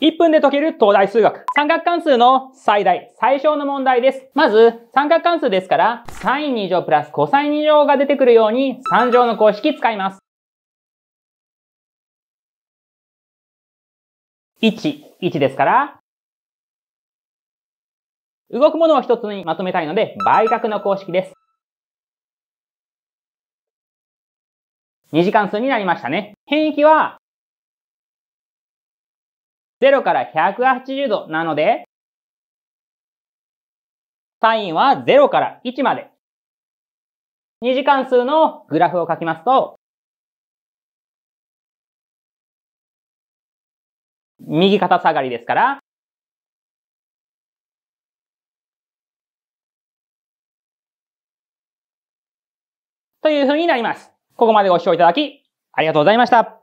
1分で解ける東大数学。三角関数の最大、最小の問題です。まず、三角関数ですから、sin2 乗プラス cos2 乗が出てくるように、3乗の公式使います。1、1ですから、動くものを一つにまとめたいので、倍角の公式です。2次関数になりましたね。変域は0から180度なので、サインは0から1まで。2次関数のグラフを書きますと、右肩下がりですから、というふうになります。ここまでご視聴いただき、ありがとうございました。